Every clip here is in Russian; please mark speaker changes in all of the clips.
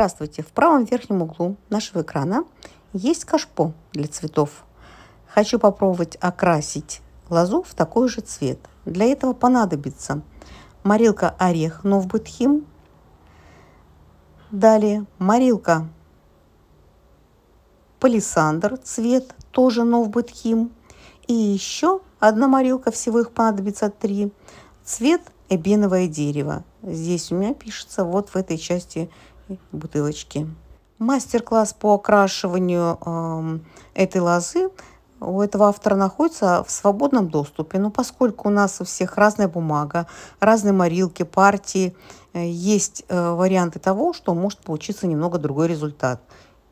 Speaker 1: Здравствуйте! В правом верхнем углу нашего экрана есть кашпо для цветов. Хочу попробовать окрасить лозу в такой же цвет. Для этого понадобится морилка орех новбытхим, далее морилка палисандр цвет тоже новбытхим, и еще одна морилка, всего их понадобится три, цвет эбеновое дерево. Здесь у меня пишется вот в этой части бутылочки. Мастер-класс по окрашиванию э, этой лозы у этого автора находится в свободном доступе. Но поскольку у нас у всех разная бумага, разные морилки, партии, э, есть э, варианты того, что может получиться немного другой результат.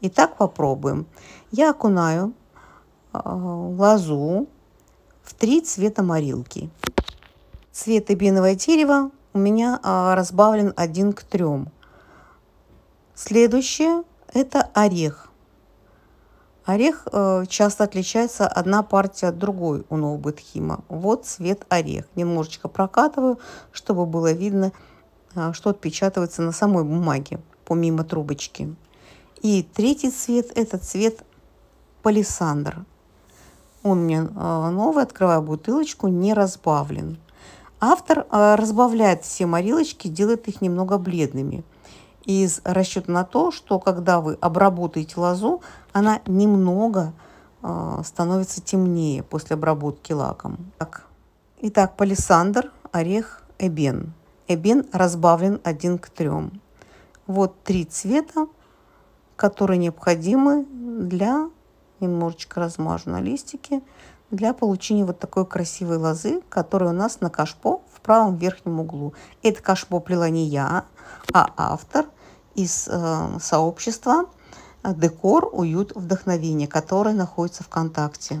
Speaker 1: Итак, попробуем. Я окунаю э, лозу в три цвета морилки. Цвет эбиновое дерево у меня разбавлен один к трем. Следующее – это орех. Орех э, часто отличается одна партия от другой у Новбытхима. Вот цвет орех. Немножечко прокатываю, чтобы было видно, э, что отпечатывается на самой бумаге, помимо трубочки. И третий цвет – это цвет палисандр. Он мне э, новый, открываю бутылочку, не разбавлен. Автор разбавляет все морилочки, делает их немного бледными – из расчета на то, что когда вы обработаете лозу, она немного э, становится темнее после обработки лаком. Так. Итак, палисандр, орех, эбен. Эбен разбавлен 1 к 3. Вот три цвета, которые необходимы для, немножечко размажу листики, для получения вот такой красивой лозы, которая у нас на кашпо в правом верхнем углу. Это кашпо плела не я, а автор из э, сообщества э, «Декор, уют, вдохновение», который находится ВКонтакте.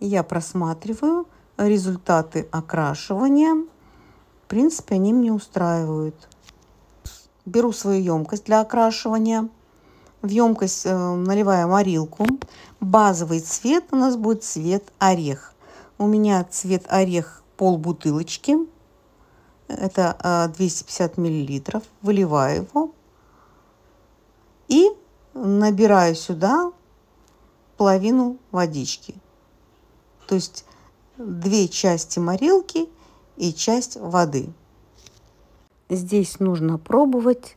Speaker 1: Я просматриваю результаты окрашивания. В принципе, они мне устраивают. Беру свою емкость для окрашивания. В емкость э, наливаю морилку. Базовый цвет у нас будет цвет орех. У меня цвет орех пол бутылочки это 250 а, миллилитров, выливаю его и набираю сюда половину водички. То есть две части морилки и часть воды. Здесь нужно пробовать,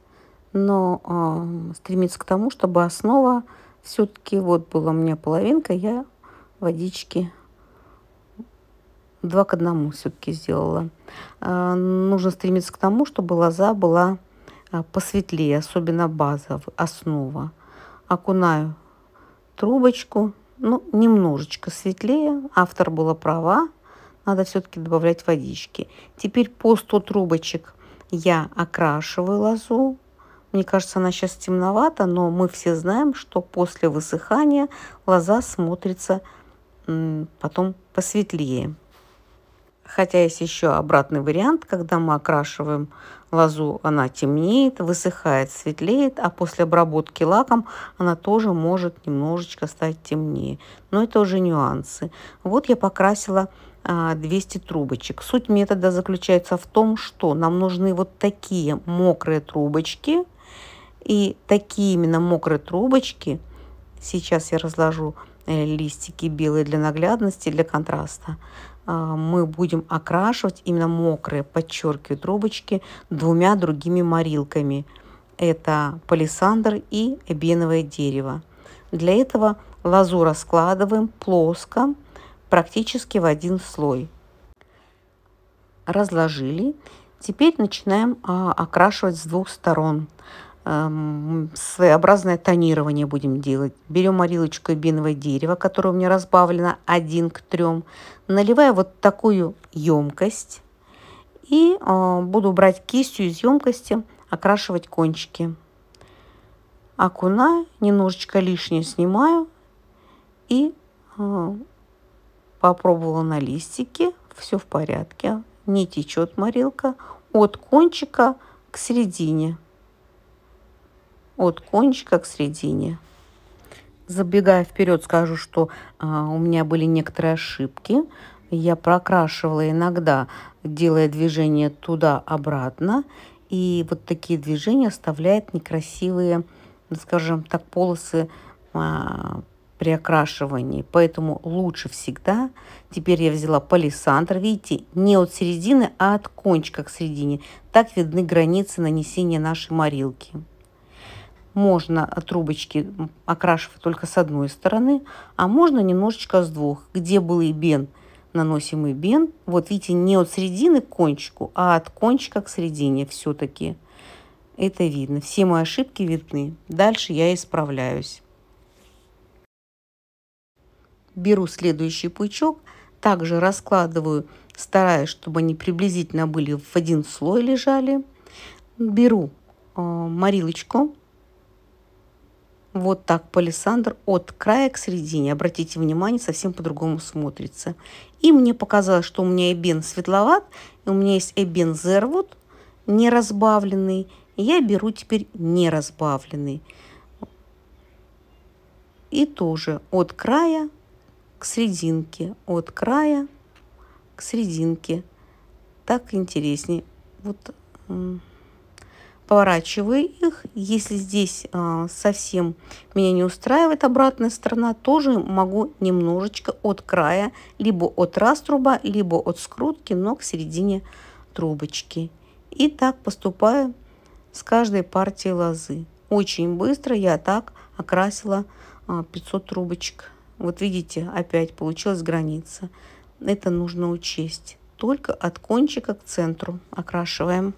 Speaker 1: но э, а, стремиться к тому, чтобы основа все-таки вот была у меня половинка, я водички два к одному все-таки сделала. А, нужно стремиться к тому, чтобы лоза была а, посветлее, особенно база, основа. Окунаю трубочку, ну, немножечко светлее. Автор была права, надо все-таки добавлять водички. Теперь по 100 трубочек я окрашиваю лозу. Мне кажется, она сейчас темновата, но мы все знаем, что после высыхания лоза смотрится потом посветлее. Хотя есть еще обратный вариант, когда мы окрашиваем лозу, она темнеет, высыхает, светлеет, а после обработки лаком она тоже может немножечко стать темнее. Но это уже нюансы. Вот я покрасила 200 а, трубочек. Суть метода заключается в том, что нам нужны вот такие мокрые трубочки. И такие именно мокрые трубочки, сейчас я разложу э, листики белые для наглядности, для контраста, а, мы будем окрашивать именно мокрые, подчеркиваю, трубочки двумя другими морилками. Это палисандр и эбеновое дерево. Для этого лозу раскладываем плоско, практически в один слой. Разложили. Теперь начинаем а, окрашивать с двух сторон своеобразное тонирование будем делать. Берем орилочку беновое дерево, которое у меня разбавлено 1 к 3. Наливаю вот такую емкость. И э, буду брать кистью из емкости, окрашивать кончики. Окуна немножечко лишнее снимаю. И э, попробовала на листике. Все в порядке. Не течет морилка. От кончика к середине от кончика к середине. Забегая вперед, скажу, что а, у меня были некоторые ошибки. Я прокрашивала иногда, делая движение туда-обратно. И вот такие движения оставляют некрасивые, скажем так, полосы а, при окрашивании. Поэтому лучше всегда. Теперь я взяла палисандр. Видите, не от середины, а от кончика к середине. Так видны границы нанесения нашей морилки можно трубочки окрашивать только с одной стороны, а можно немножечко с двух. Где был и бен, наносим и бен. Вот видите, не от середины к кончику, а от кончика к середине все-таки. Это видно. Все мои ошибки видны. Дальше я исправляюсь. Беру следующий пучок, также раскладываю, стараясь, чтобы они приблизительно были в один слой лежали. Беру э, морилочку вот так палисандр от края к середине. Обратите внимание, совсем по-другому смотрится. И мне показалось, что у меня эбен светловат, и у меня есть эбен зервуд неразбавленный. Я беру теперь неразбавленный. И тоже от края к серединке, от края к серединке. Так интереснее. Вот поворачиваю их. Если здесь а, совсем меня не устраивает обратная сторона, тоже могу немножечко от края, либо от раструба, либо от скрутки, но к середине трубочки. И так поступаю с каждой партией лозы. Очень быстро я так окрасила а, 500 трубочек. Вот видите, опять получилась граница. Это нужно учесть. Только от кончика к центру окрашиваем.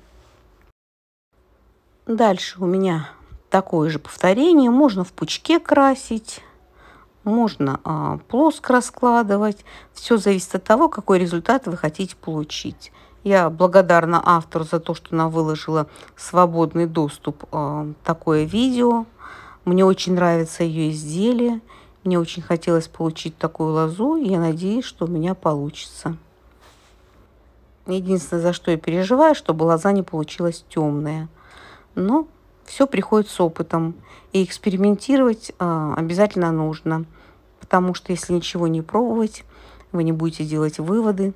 Speaker 1: Дальше у меня такое же повторение. Можно в пучке красить, можно а, плоско раскладывать. Все зависит от того, какой результат вы хотите получить. Я благодарна автору за то, что она выложила свободный доступ а, такое видео. Мне очень нравится ее изделие. Мне очень хотелось получить такую лозу, и я надеюсь, что у меня получится. Единственное, за что я переживаю, чтобы лоза не получилась темная но все приходит с опытом. И экспериментировать а, обязательно нужно, потому что если ничего не пробовать, вы не будете делать выводы.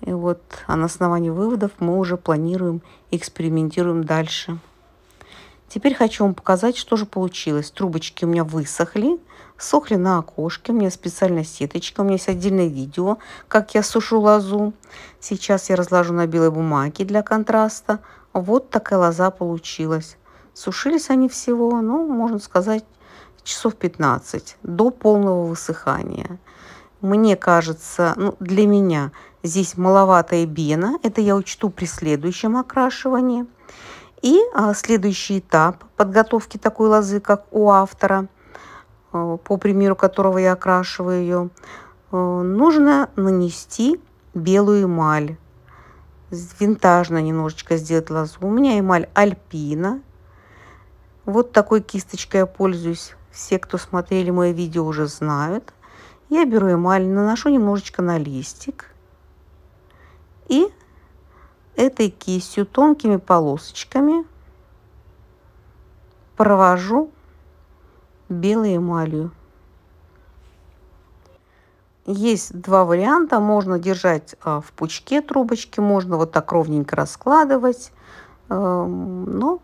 Speaker 1: И вот, а на основании выводов мы уже планируем и экспериментируем дальше. Теперь хочу вам показать, что же получилось. Трубочки у меня высохли, сохли на окошке. У меня специальная сеточка. У меня есть отдельное видео, как я сушу лозу. Сейчас я разложу на белой бумаге для контраста. А вот такая лоза получилась. Сушились они всего, ну, можно сказать, часов 15 до полного высыхания. Мне кажется, ну, для меня здесь маловатая бена. Это я учту при следующем окрашивании. И а, следующий этап подготовки такой лозы, как у автора, э, по примеру которого я окрашиваю ее, э, нужно нанести белую эмаль винтажно немножечко сделать лазу. У меня эмаль альпина. Вот такой кисточкой я пользуюсь. Все, кто смотрели мои видео, уже знают. Я беру эмаль, наношу немножечко на листик. И этой кистью тонкими полосочками провожу белой эмалью. Есть два варианта. Можно держать а, в пучке трубочки, можно вот так ровненько раскладывать. Эм, но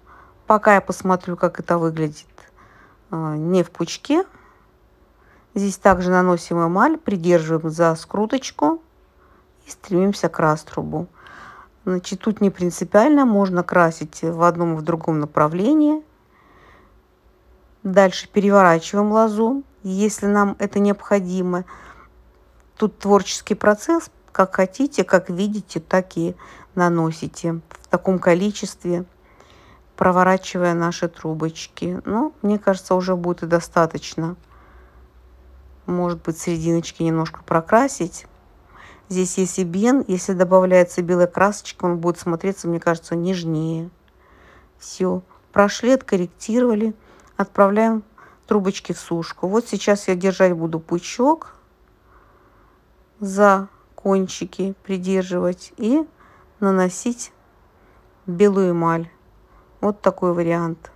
Speaker 1: пока я посмотрю, как это выглядит э, не в пучке. Здесь также наносим эмаль, придерживаем за скруточку и стремимся к раструбу. Значит, тут не принципиально, можно красить в одном и в другом направлении. Дальше переворачиваем лазу, если нам это необходимо. Тут творческий процесс, как хотите, как видите, так и наносите в таком количестве, проворачивая наши трубочки. Ну, мне кажется, уже будет и достаточно. Может быть, серединочки немножко прокрасить. Здесь есть и бен. Если добавляется белая красочка, он будет смотреться, мне кажется, нежнее. Все. Прошли, откорректировали. Отправляем трубочки в сушку. Вот сейчас я держать буду пучок за кончики придерживать и наносить белую эмаль. Вот такой вариант.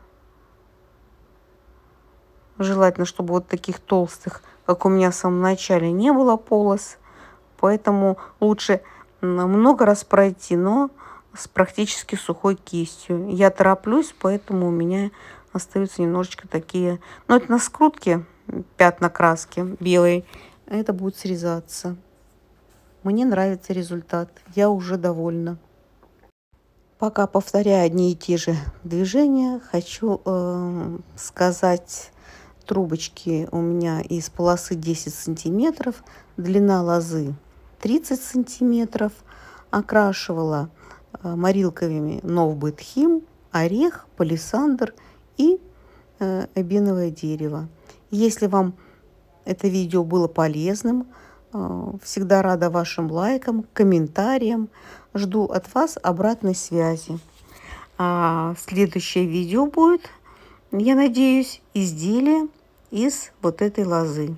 Speaker 1: Желательно, чтобы вот таких толстых, как у меня в самом начале, не было полос. Поэтому лучше много раз пройти, но с практически сухой кистью. Я тороплюсь, поэтому у меня остаются немножечко такие... Но это на скрутке пятна краски белой. Это будет срезаться. Мне нравится результат, я уже довольна. Пока повторяю одни и те же движения, хочу э, сказать, трубочки у меня из полосы 10 сантиметров, длина лозы 30 сантиметров, окрашивала э, морилковыми новбытхим, орех, палисандр и э, эбиновое дерево. Если вам это видео было полезным, а, всегда рада вашим лайкам, комментариям. Жду от вас обратной связи. А следующее видео будет, я надеюсь, изделие из вот этой лозы.